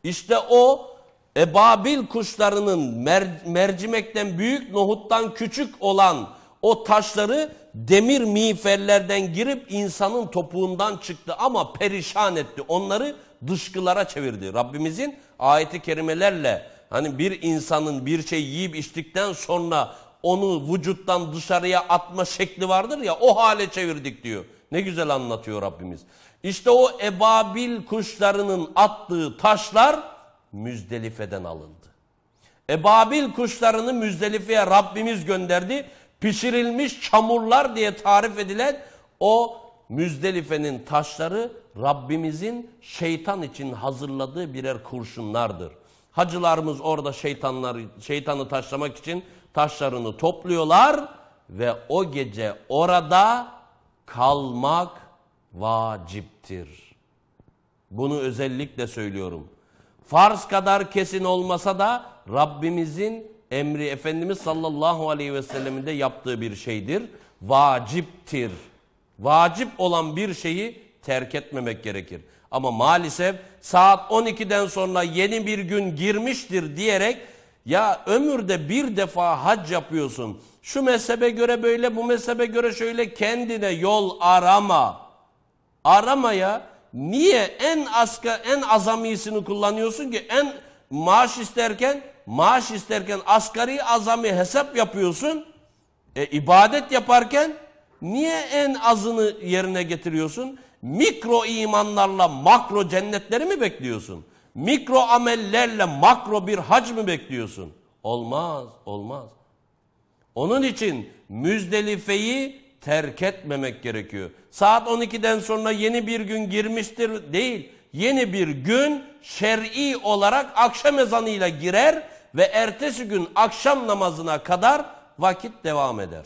İşte o ebabil kuşlarının mer mercimekten büyük nohuttan küçük olan o taşları demir miğferlerden girip insanın topuğundan çıktı ama perişan etti. Onları dışkılara çevirdi. Rabbimizin ayeti kerimelerle hani bir insanın bir şey yiyip içtikten sonra onu vücuttan dışarıya atma şekli vardır ya o hale çevirdik diyor. Ne güzel anlatıyor Rabbimiz. İşte o ebabil kuşlarının attığı taşlar Müzdelife'den alındı. Ebabil kuşlarını Müzdelife'ye Rabbimiz gönderdi. Pişirilmiş çamurlar diye tarif edilen o Müzdelife'nin taşları Rabbimizin şeytan için hazırladığı birer kurşunlardır. Hacılarımız orada şeytanlar, şeytanı taşlamak için taşlarını topluyorlar ve o gece orada kalmak vaciptir. Bunu özellikle söylüyorum. Farz kadar kesin olmasa da Rabbimizin emri Efendimiz sallallahu aleyhi ve sellemin de yaptığı bir şeydir. Vaciptir. Vacip olan bir şeyi terk etmemek gerekir. Ama maalesef saat 12'den sonra yeni bir gün girmiştir diyerek ya ömürde bir defa hac yapıyorsun. Şu mezhebe göre böyle, bu mezhebe göre şöyle kendine yol arama. Arama ya. Niye en aska, en azamisini kullanıyorsun ki? En maaş isterken, maaş isterken asgari azami hesap yapıyorsun. E, ibadet yaparken niye en azını yerine getiriyorsun? Mikro imanlarla makro cennetleri mi bekliyorsun? mikro amellerle makro bir hac mı bekliyorsun? Olmaz, olmaz. Onun için Müzdelife'yi terk etmemek gerekiyor. Saat 12'den sonra yeni bir gün girmiştir değil. Yeni bir gün şer'i olarak akşam ezanıyla girer ve ertesi gün akşam namazına kadar vakit devam eder.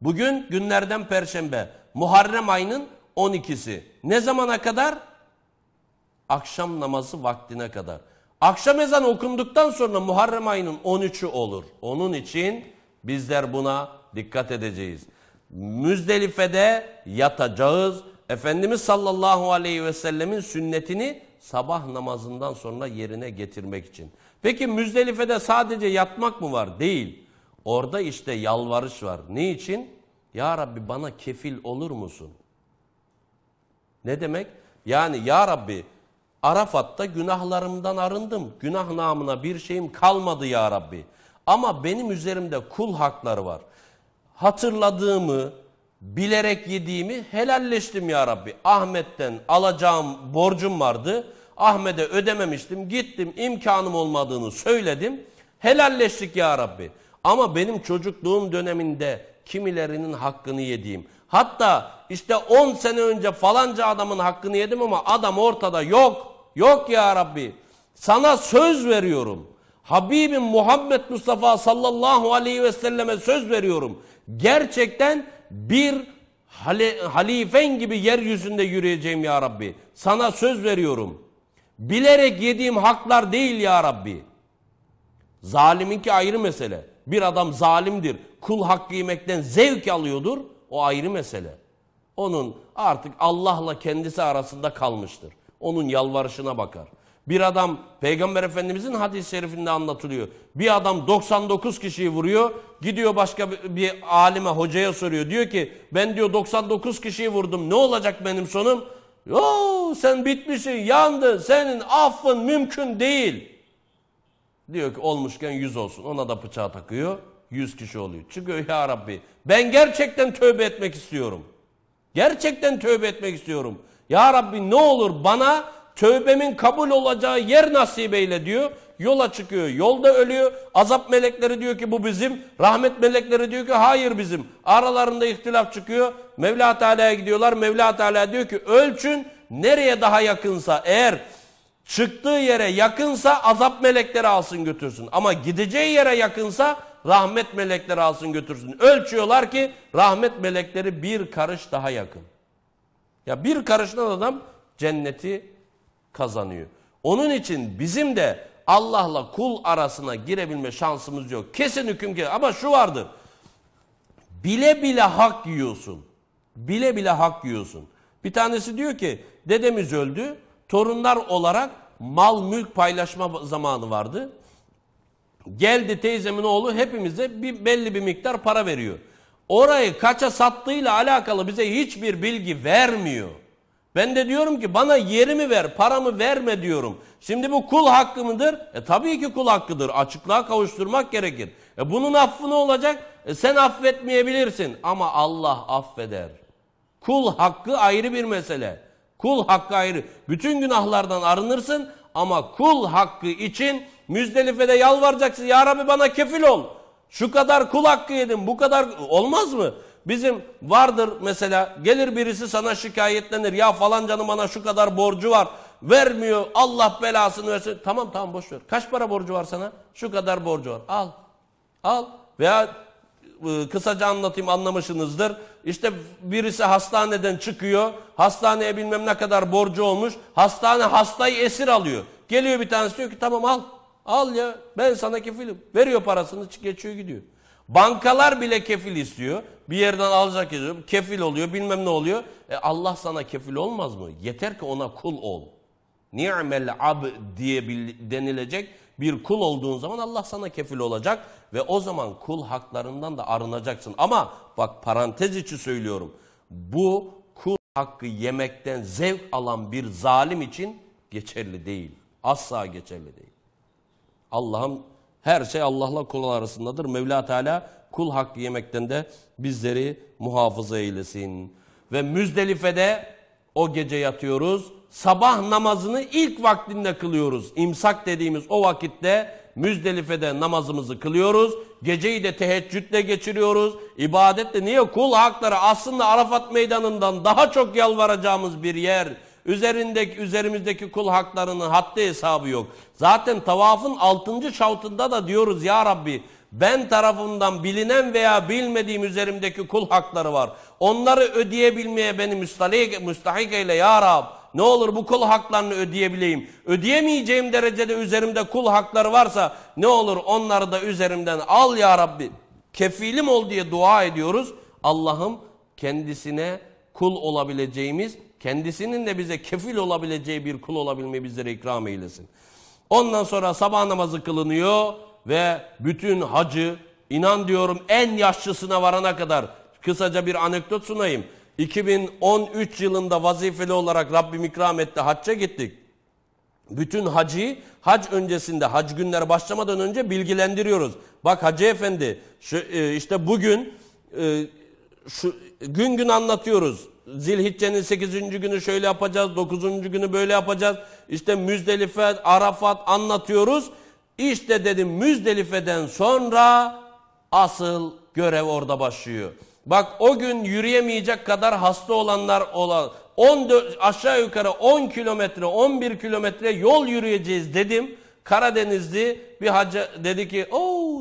Bugün günlerden perşembe. Muharrem ayının 12'si. Ne zamana kadar? akşam namazı vaktine kadar. Akşam ezan okunduktan sonra Muharrem ayının 13'ü olur. Onun için bizler buna dikkat edeceğiz. Müzdelife'de yatacağız. Efendimiz sallallahu aleyhi ve sellemin sünnetini sabah namazından sonra yerine getirmek için. Peki Müzdelife'de sadece yatmak mı var? Değil. Orada işte yalvarış var. Ne için? Ya Rabbi bana kefil olur musun? Ne demek? Yani ya Rabbi Arafat'ta günahlarımdan arındım. Günah namına bir şeyim kalmadı ya Rabbi. Ama benim üzerimde kul hakları var. Hatırladığımı, bilerek yediğimi helalleştim ya Rabbi. Ahmet'ten alacağım borcum vardı. Ahmet'e ödememiştim. Gittim imkanım olmadığını söyledim. Helalleştik ya Rabbi. Ama benim çocukluğum döneminde kimilerinin hakkını yediğim, Hatta işte 10 sene önce falanca adamın hakkını yedim ama adam ortada yok. Yok ya Rabbi. Sana söz veriyorum. Habibim Muhammed Mustafa sallallahu aleyhi ve selleme söz veriyorum. Gerçekten bir hale, halifen gibi yeryüzünde yürüyeceğim ya Rabbi. Sana söz veriyorum. Bilerek yediğim haklar değil ya Rabbi. Zaliminki ayrı mesele. Bir adam zalimdir. Kul hakkı yemekten zevk alıyordur. O ayrı mesele. Onun artık Allah'la kendisi arasında kalmıştır. Onun yalvarışına bakar. Bir adam Peygamber Efendimizin hadis-i şerifinde anlatılıyor. Bir adam 99 kişiyi vuruyor. Gidiyor başka bir, alime, hocaya soruyor. Diyor ki ben diyor 99 kişiyi vurdum. Ne olacak benim sonum? Yo sen bitmişsin, yandın. Senin affın mümkün değil. Diyor ki olmuşken 100 olsun. Ona da bıçağı takıyor. 100 kişi oluyor. Çıkıyor ya Rabbi ben gerçekten tövbe etmek istiyorum. Gerçekten tövbe etmek istiyorum. Ya Rabbi ne olur bana tövbemin kabul olacağı yer nasip eyle diyor. Yola çıkıyor. Yolda ölüyor. Azap melekleri diyor ki bu bizim. Rahmet melekleri diyor ki hayır bizim. Aralarında ihtilaf çıkıyor. Mevla Teala'ya gidiyorlar. Mevla Teala diyor ki ölçün nereye daha yakınsa eğer çıktığı yere yakınsa azap melekleri alsın götürsün. Ama gideceği yere yakınsa rahmet melekleri alsın götürsün. Ölçüyorlar ki rahmet melekleri bir karış daha yakın. Ya bir karıştan adam cenneti kazanıyor. Onun için bizim de Allah'la kul arasına girebilme şansımız yok. Kesin hüküm ki ama şu vardır. Bile bile hak yiyorsun. Bile bile hak yiyorsun. Bir tanesi diyor ki dedemiz öldü. Torunlar olarak mal mülk paylaşma zamanı vardı. Geldi teyzemin oğlu hepimize bir, belli bir miktar para veriyor. Orayı kaça sattığıyla alakalı bize hiçbir bilgi vermiyor. Ben de diyorum ki bana yerimi ver, paramı verme diyorum. Şimdi bu kul hakkı mıdır? E tabii ki kul hakkıdır. Açıklığa kavuşturmak gerekir. E bunun affı ne olacak? E sen affetmeyebilirsin ama Allah affeder. Kul hakkı ayrı bir mesele. Kul hakkı ayrı. Bütün günahlardan arınırsın ama kul hakkı için Müzdelife'de yalvaracaksın. Ya Rabbi bana kefil ol. Şu kadar kul hakkı yedim. Bu kadar olmaz mı? Bizim vardır mesela gelir birisi sana şikayetlenir. Ya falancanın bana şu kadar borcu var. Vermiyor. Allah belasını versin. Tamam tamam boş ver. Kaç para borcu var sana? Şu kadar borcu var. Al. Al. Veya ıı, kısaca anlatayım anlamışsınızdır. İşte birisi hastaneden çıkıyor. Hastaneye bilmem ne kadar borcu olmuş. Hastane hastayı esir alıyor. Geliyor bir tanesi diyor ki tamam al. Al ya ben sana kefilim. Veriyor parasını geçiyor gidiyor. Bankalar bile kefil istiyor. Bir yerden alacak istiyor. Kefil oluyor bilmem ne oluyor. E Allah sana kefil olmaz mı? Yeter ki ona kul ol. Ni'mel ab diye denilecek bir kul olduğun zaman Allah sana kefil olacak ve o zaman kul haklarından da arınacaksın. Ama bak parantez içi söylüyorum. Bu kul hakkı yemekten zevk alan bir zalim için geçerli değil. Asla geçerli değil. Allah'ım her şey Allah'la kul arasındadır. Mevla Teala kul hakkı yemekten de bizleri muhafaza eylesin. Ve Müzdelife'de o gece yatıyoruz. Sabah namazını ilk vaktinde kılıyoruz. İmsak dediğimiz o vakitte Müzdelife'de namazımızı kılıyoruz. Geceyi de teheccüdle geçiriyoruz. İbadetle niye? Kul hakları aslında Arafat meydanından daha çok yalvaracağımız bir yer. Üzerindeki, üzerimizdeki kul haklarının haddi hesabı yok. Zaten tavafın altıncı şavtında da diyoruz ya Rabbi ben tarafından bilinen veya bilmediğim üzerimdeki kul hakları var. Onları ödeyebilmeye beni müstahik, müstahik eyle ya Rab. Ne olur bu kul haklarını ödeyebileyim. Ödeyemeyeceğim derecede üzerimde kul hakları varsa ne olur onları da üzerimden al ya Rabbi. Kefilim ol diye dua ediyoruz. Allah'ım kendisine kul olabileceğimiz kendisinin de bize kefil olabileceği bir kul olabilmeyi bizlere ikram eylesin. Ondan sonra sabah namazı kılınıyor ve bütün hacı inan diyorum en yaşlısına varana kadar kısaca bir anekdot sunayım. 2013 yılında vazifeli olarak Rabbim ikram etti hacca gittik. Bütün hacı hac öncesinde hac günleri başlamadan önce bilgilendiriyoruz. Bak hacı efendi şu, e, işte bugün e, şu, gün gün anlatıyoruz Zilhicce'nin 8. günü şöyle yapacağız, 9. günü böyle yapacağız. İşte Müzdelife, Arafat anlatıyoruz. İşte dedim Müzdelife'den sonra asıl görev orada başlıyor. Bak o gün yürüyemeyecek kadar hasta olanlar olan 14 aşağı yukarı 10 kilometre 11 kilometre yol yürüyeceğiz dedim. Karadenizli bir hacı dedi ki o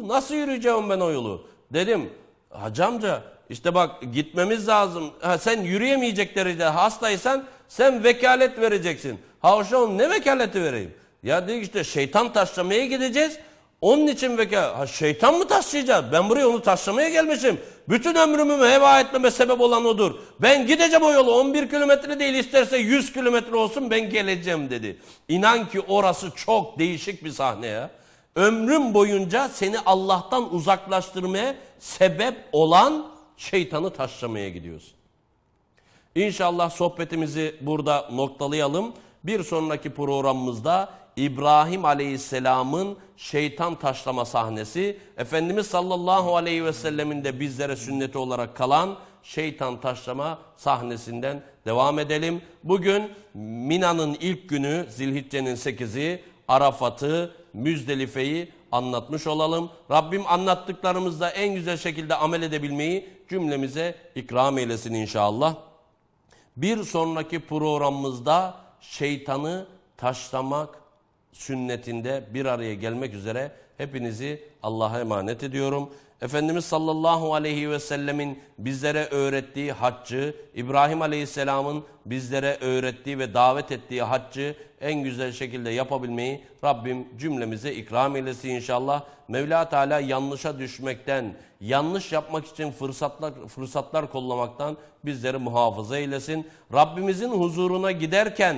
nasıl yürüyeceğim ben o yolu? Dedim hacamca. İşte bak gitmemiz lazım. Ha, sen yürüyemeyecek derecede hastaysan sen vekalet vereceksin. Ha hocam ne vekaleti vereyim? Ya diyor işte şeytan taşlamaya gideceğiz. Onun için vekalet. Ha şeytan mı taşlayacağız? Ben buraya onu taşlamaya gelmişim. Bütün ömrümü heva etmeme sebep olan odur. Ben gideceğim o yolu 11 kilometre değil isterse 100 kilometre olsun ben geleceğim dedi. İnan ki orası çok değişik bir sahne ya. Ömrüm boyunca seni Allah'tan uzaklaştırmaya sebep olan şeytanı taşlamaya gidiyorsun. İnşallah sohbetimizi burada noktalayalım. Bir sonraki programımızda İbrahim Aleyhisselam'ın şeytan taşlama sahnesi, Efendimiz sallallahu aleyhi ve sellemin de bizlere sünneti olarak kalan şeytan taşlama sahnesinden devam edelim. Bugün Mina'nın ilk günü, Zilhicce'nin 8'i, Arafat'ı, Müzdelife'yi anlatmış olalım. Rabbim anlattıklarımızda en güzel şekilde amel edebilmeyi cümlemize ikram eylesin inşallah. Bir sonraki programımızda şeytanı taşlamak sünnetinde bir araya gelmek üzere hepinizi Allah'a emanet ediyorum. Efendimiz sallallahu aleyhi ve sellemin bizlere öğrettiği haccı, İbrahim aleyhisselamın bizlere öğrettiği ve davet ettiği haccı en güzel şekilde yapabilmeyi Rabbim cümlemize ikram eylesin inşallah. Mevla Teala yanlışa düşmekten, yanlış yapmak için fırsatlar, fırsatlar kollamaktan bizleri muhafaza eylesin. Rabbimizin huzuruna giderken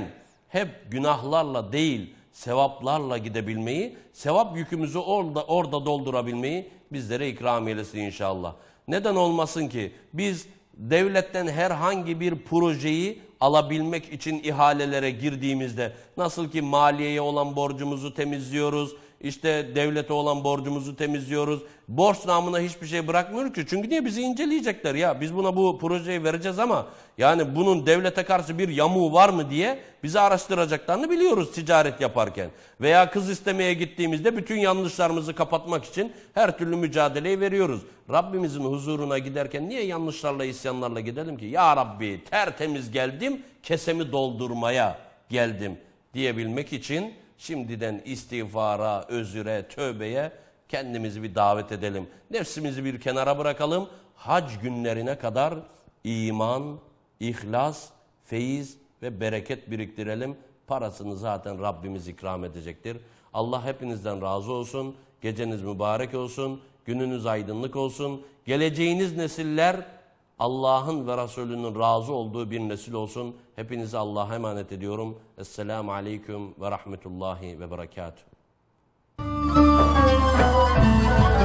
hep günahlarla değil, sevaplarla gidebilmeyi, sevap yükümüzü orada, orada doldurabilmeyi bizlere ikram eylesin inşallah. Neden olmasın ki biz devletten herhangi bir projeyi alabilmek için ihalelere girdiğimizde nasıl ki maliyeye olan borcumuzu temizliyoruz, işte devlete olan borcumuzu temizliyoruz. Borç namına hiçbir şey bırakmıyoruz ki. Çünkü niye bizi inceleyecekler ya? Biz buna bu projeyi vereceğiz ama yani bunun devlete karşı bir yamuğu var mı diye bizi araştıracaklarını biliyoruz ticaret yaparken. Veya kız istemeye gittiğimizde bütün yanlışlarımızı kapatmak için her türlü mücadeleyi veriyoruz. Rabbimizin huzuruna giderken niye yanlışlarla isyanlarla gidelim ki? Ya Rabbi tertemiz geldim kesemi doldurmaya geldim diyebilmek için şimdiden istiğfara, özüre, tövbeye kendimizi bir davet edelim. Nefsimizi bir kenara bırakalım. Hac günlerine kadar iman, ihlas, feyiz ve bereket biriktirelim. Parasını zaten Rabbimiz ikram edecektir. Allah hepinizden razı olsun. Geceniz mübarek olsun. Gününüz aydınlık olsun. Geleceğiniz nesiller Allah'ın ve Resulünün razı olduğu bir nesil olsun. Hepinizi Allah'a emanet ediyorum. Esselamu Aleyküm ve Rahmetullahi ve Berekatuhu.